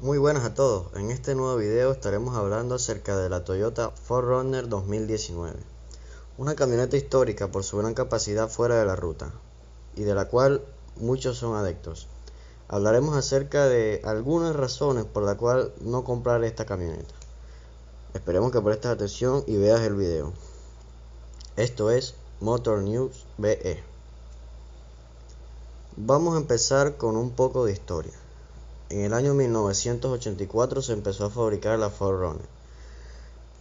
Muy buenas a todos, en este nuevo video estaremos hablando acerca de la Toyota 4Runner 2019 Una camioneta histórica por su gran capacidad fuera de la ruta y de la cual muchos son adeptos Hablaremos acerca de algunas razones por la cual no comprar esta camioneta Esperemos que prestes atención y veas el video Esto es Motor News BE Vamos a empezar con un poco de historia en el año 1984 se empezó a fabricar la 4Runner.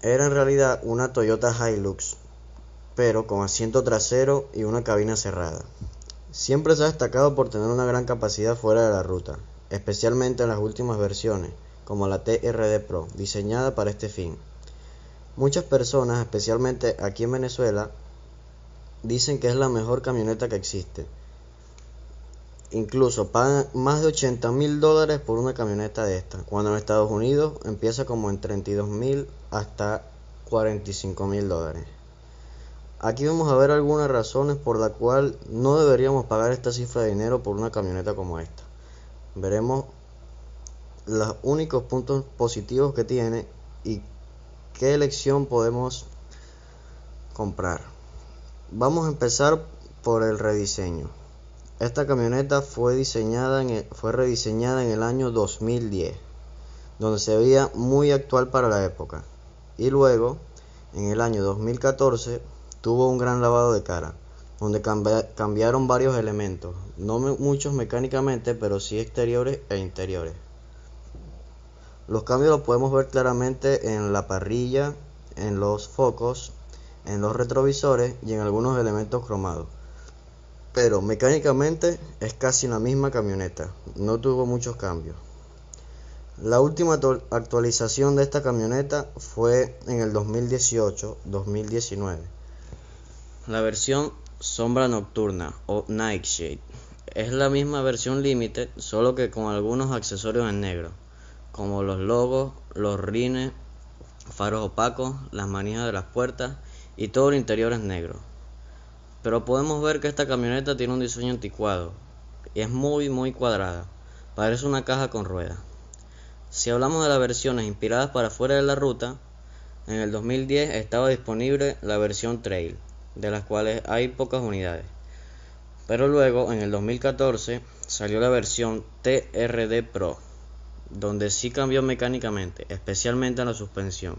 Era en realidad una Toyota Hilux, pero con asiento trasero y una cabina cerrada. Siempre se ha destacado por tener una gran capacidad fuera de la ruta, especialmente en las últimas versiones, como la TRD Pro, diseñada para este fin. Muchas personas, especialmente aquí en Venezuela, dicen que es la mejor camioneta que existe Incluso pagan más de 80 mil dólares por una camioneta de esta, cuando en Estados Unidos empieza como en 32 mil hasta 45 mil dólares. Aquí vamos a ver algunas razones por la cual no deberíamos pagar esta cifra de dinero por una camioneta como esta. Veremos los únicos puntos positivos que tiene y qué elección podemos comprar. Vamos a empezar por el rediseño. Esta camioneta fue, diseñada en fue rediseñada en el año 2010, donde se veía muy actual para la época. Y luego, en el año 2014, tuvo un gran lavado de cara, donde cambiaron varios elementos, no muchos mecánicamente, pero sí exteriores e interiores. Los cambios los podemos ver claramente en la parrilla, en los focos, en los retrovisores y en algunos elementos cromados pero mecánicamente es casi la misma camioneta, no tuvo muchos cambios. La última actualización de esta camioneta fue en el 2018-2019. La versión Sombra Nocturna o Nightshade es la misma versión Limited, solo que con algunos accesorios en negro, como los logos, los rines, faros opacos, las manijas de las puertas y todo el interior es negro pero podemos ver que esta camioneta tiene un diseño anticuado y es muy muy cuadrada, parece una caja con ruedas. Si hablamos de las versiones inspiradas para fuera de la ruta, en el 2010 estaba disponible la versión Trail, de las cuales hay pocas unidades. Pero luego, en el 2014, salió la versión TRD Pro, donde sí cambió mecánicamente, especialmente la suspensión.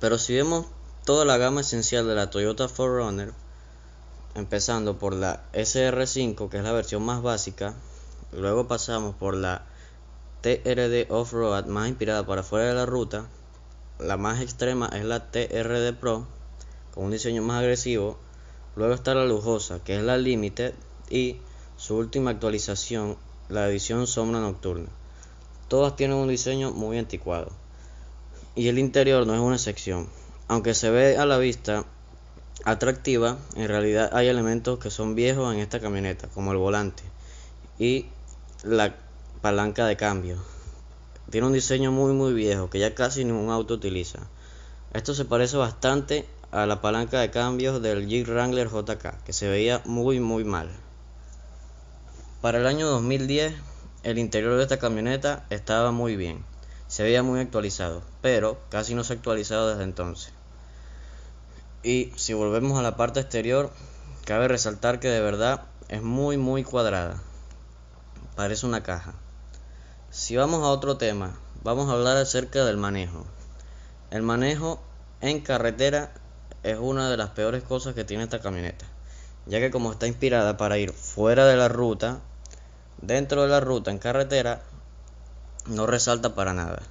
Pero si vemos toda la gama esencial de la Toyota 4Runner, empezando por la SR5, que es la versión más básica, luego pasamos por la TRD Off-Road, más inspirada para fuera de la ruta, la más extrema es la TRD Pro, con un diseño más agresivo, luego está la lujosa, que es la Limited, y su última actualización, la edición Sombra Nocturna. Todas tienen un diseño muy anticuado, y el interior no es una excepción. Aunque se ve a la vista atractiva, en realidad hay elementos que son viejos en esta camioneta, como el volante y la palanca de cambio. Tiene un diseño muy muy viejo que ya casi ningún auto utiliza. Esto se parece bastante a la palanca de cambios del Jeep Wrangler JK, que se veía muy muy mal. Para el año 2010, el interior de esta camioneta estaba muy bien se veía muy actualizado, pero casi no se ha actualizado desde entonces. Y si volvemos a la parte exterior, cabe resaltar que de verdad es muy muy cuadrada. Parece una caja. Si vamos a otro tema, vamos a hablar acerca del manejo. El manejo en carretera es una de las peores cosas que tiene esta camioneta, ya que como está inspirada para ir fuera de la ruta, dentro de la ruta en carretera no resalta para nada.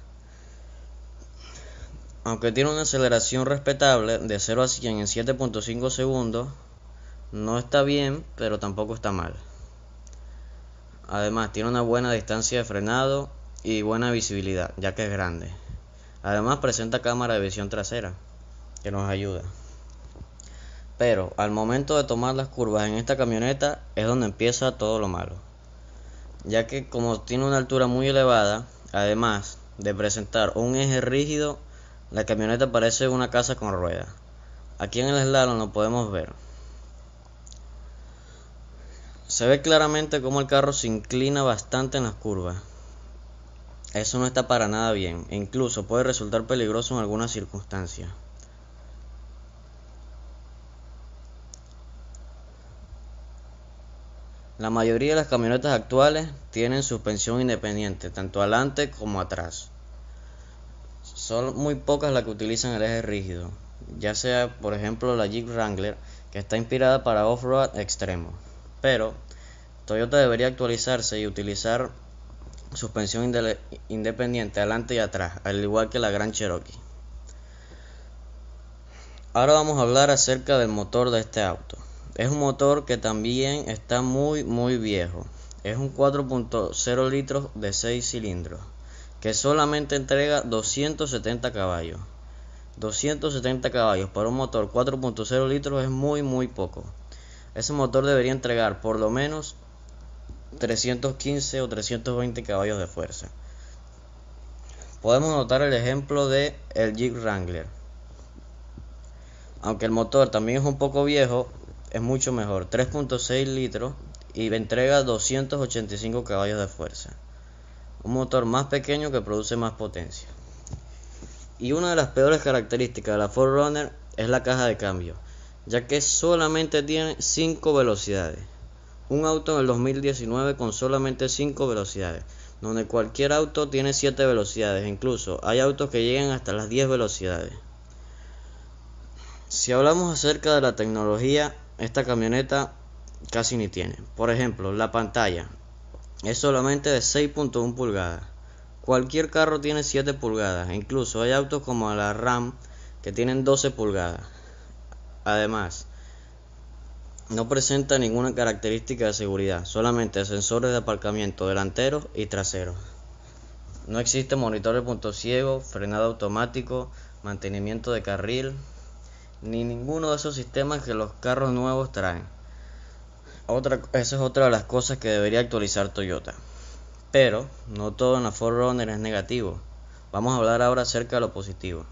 Aunque tiene una aceleración respetable de 0 a 100 en 7.5 segundos, no está bien, pero tampoco está mal. Además, tiene una buena distancia de frenado y buena visibilidad, ya que es grande. Además, presenta cámara de visión trasera, que nos ayuda. Pero al momento de tomar las curvas en esta camioneta es donde empieza todo lo malo ya que como tiene una altura muy elevada, además de presentar un eje rígido, la camioneta parece una casa con ruedas. Aquí en el slalom lo podemos ver. Se ve claramente cómo el carro se inclina bastante en las curvas. Eso no está para nada bien e incluso puede resultar peligroso en algunas circunstancias. La mayoría de las camionetas actuales tienen suspensión independiente, tanto adelante como atrás. Son muy pocas las que utilizan el eje rígido, ya sea por ejemplo la Jeep Wrangler, que está inspirada para off-road extremo. Pero Toyota debería actualizarse y utilizar suspensión independiente adelante y atrás, al igual que la Gran Cherokee. Ahora vamos a hablar acerca del motor de este auto. Es un motor que también está muy muy viejo. Es un 4.0 litros de 6 cilindros que solamente entrega 270 caballos. 270 caballos para un motor 4.0 litros es muy muy poco. Ese motor debería entregar por lo menos 315 o 320 caballos de fuerza. Podemos notar el ejemplo de el Jeep Wrangler. Aunque el motor también es un poco viejo, es mucho mejor, 3.6 litros y entrega 285 caballos de fuerza. Un motor más pequeño que produce más potencia. Y una de las peores características de la Forerunner runner es la caja de cambio, ya que solamente tiene 5 velocidades. Un auto en el 2019 con solamente 5 velocidades, donde cualquier auto tiene 7 velocidades, incluso hay autos que llegan hasta las 10 velocidades. Si hablamos acerca de la tecnología, esta camioneta casi ni tiene. Por ejemplo, la pantalla es solamente de 6.1 pulgadas. Cualquier carro tiene 7 pulgadas. Incluso hay autos como la RAM que tienen 12 pulgadas. Además, no presenta ninguna característica de seguridad, solamente sensores de aparcamiento delantero y trasero. No existe monitor de punto ciego, frenado automático, mantenimiento de carril, ni ninguno de esos sistemas que los carros nuevos traen. Otra, esa es otra de las cosas que debería actualizar Toyota. Pero no todo en la Forerunner es negativo. Vamos a hablar ahora acerca de lo positivo.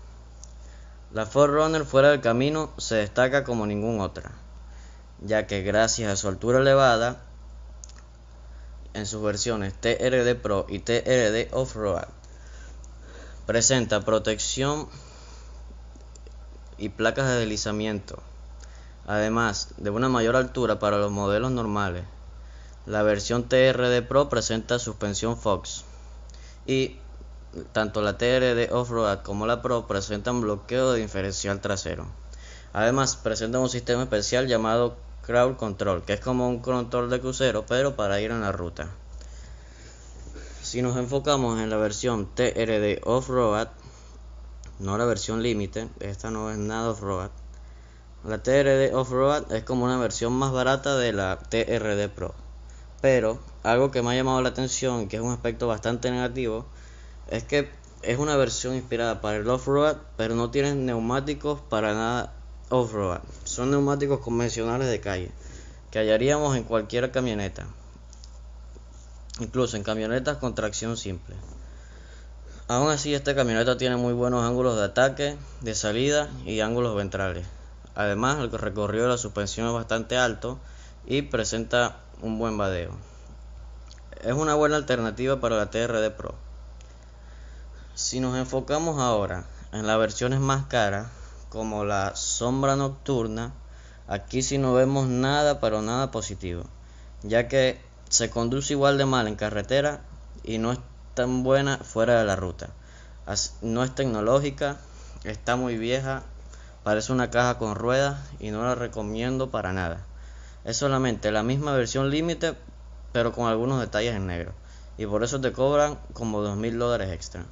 La Forerunner fuera del camino se destaca como ninguna otra, ya que gracias a su altura elevada, en sus versiones TRD Pro y TRD Off-Road, presenta protección y placas de deslizamiento, además de una mayor altura para los modelos normales. La versión TRD Pro presenta suspensión Fox y tanto la TRD Off-Road como la Pro presentan bloqueo de diferencial trasero. Además, presentan un sistema especial llamado Crowd Control, que es como un control de crucero, pero para ir en la ruta. Si nos enfocamos en la versión TRD Off-Road, no la versión límite, esta no es nada off-road. La TRD off-road es como una versión más barata de la TRD Pro. Pero algo que me ha llamado la atención, que es un aspecto bastante negativo, es que es una versión inspirada para el off-road, pero no tiene neumáticos para nada off-road. Son neumáticos convencionales de calle, que hallaríamos en cualquier camioneta, incluso en camionetas con tracción simple. Aún así, esta camioneta tiene muy buenos ángulos de ataque, de salida y ángulos ventrales. Además, el recorrido de la suspensión es bastante alto y presenta un buen vadeo. Es una buena alternativa para la TRD Pro. Si nos enfocamos ahora en las versiones más caras, como la sombra nocturna, aquí sí no vemos nada pero nada positivo, ya que se conduce igual de mal en carretera y no es buena fuera de la ruta. No es tecnológica, está muy vieja, parece una caja con ruedas y no la recomiendo para nada. Es solamente la misma versión límite, pero con algunos detalles en negro. Y por eso te cobran como 2.000 dólares extra.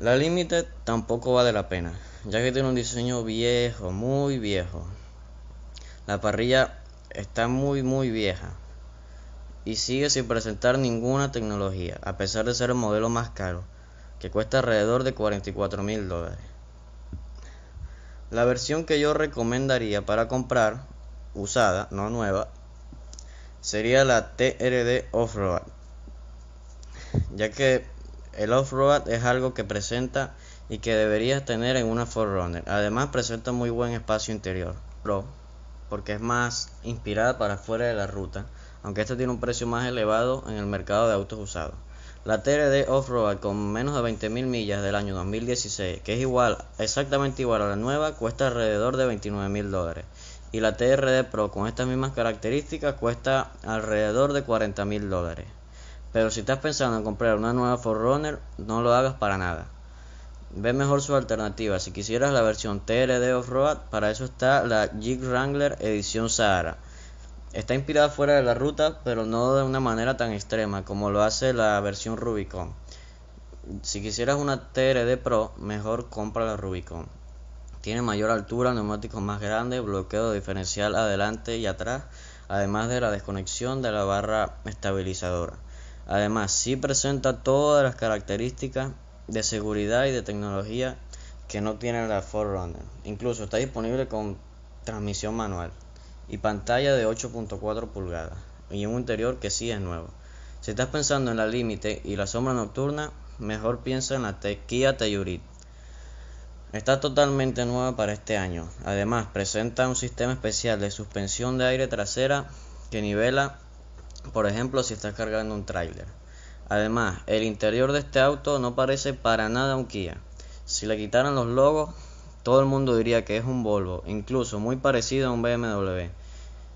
La límite tampoco vale la pena, ya que tiene un diseño viejo, muy viejo. La parrilla está muy, muy vieja y sigue sin presentar ninguna tecnología, a pesar de ser el modelo más caro, que cuesta alrededor de 44 mil dólares. La versión que yo recomendaría para comprar, usada, no nueva, sería la TRD Off-Road, ya que el Off-Road es algo que presenta y que deberías tener en una Forerunner. Además presenta muy buen espacio interior, Pro, porque es más inspirada para fuera de la ruta aunque este tiene un precio más elevado en el mercado de autos usados. La TRD Off-Road con menos de 20.000 millas del año 2016, que es igual, exactamente igual a la nueva, cuesta alrededor de 29.000 dólares. Y la TRD Pro con estas mismas características cuesta alrededor de 40.000 dólares. Pero si estás pensando en comprar una nueva Forerunner, no lo hagas para nada. Ve mejor su alternativa. Si quisieras la versión TRD Off-Road, para eso está la Jeep Wrangler Edición Sahara Está inspirada fuera de la ruta, pero no de una manera tan extrema como lo hace la versión Rubicon. Si quisieras una TRD Pro, mejor compra la Rubicon. Tiene mayor altura, neumáticos más grandes, bloqueo diferencial adelante y atrás, además de la desconexión de la barra estabilizadora. Además, sí presenta todas las características de seguridad y de tecnología que no tiene la 4Runner, Incluso está disponible con transmisión manual y pantalla de 8.4 pulgadas y un interior que sí es nuevo. Si estás pensando en la Límite y la sombra nocturna, mejor piensa en la Kia Está totalmente nueva para este año. Además, presenta un sistema especial de suspensión de aire trasera que nivela, por ejemplo, si estás cargando un tráiler. Además, el interior de este auto no parece para nada un Kia. Si le quitaran los logos, todo el mundo diría que es un Volvo, incluso muy parecido a un BMW,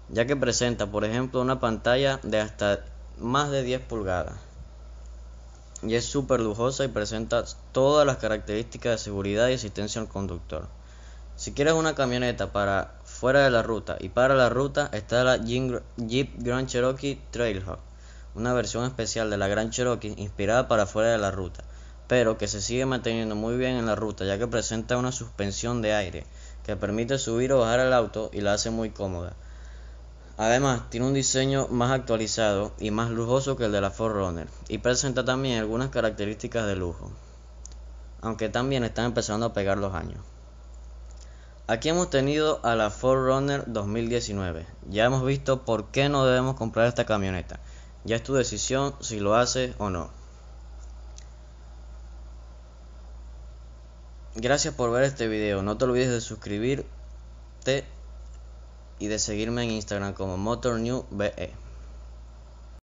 ya que presenta, por ejemplo, una pantalla de hasta más de 10 pulgadas. Y es súper lujosa y presenta todas las características de seguridad y asistencia al conductor. Si quieres una camioneta para fuera de la ruta y para la ruta está la Jeep Grand Cherokee Trailhawk, una versión especial de la Grand Cherokee inspirada para fuera de la ruta pero que se sigue manteniendo muy bien en la ruta ya que presenta una suspensión de aire que permite subir o bajar el auto y la hace muy cómoda. Además, tiene un diseño más actualizado y más lujoso que el de la 4Runner y presenta también algunas características de lujo, aunque también están empezando a pegar los años. Aquí hemos tenido a la 4Runner 2019. Ya hemos visto por qué no debemos comprar esta camioneta. Ya es tu decisión si lo haces o no. Gracias por ver este video. No te olvides de suscribirte y de seguirme en Instagram como MotorNewBE.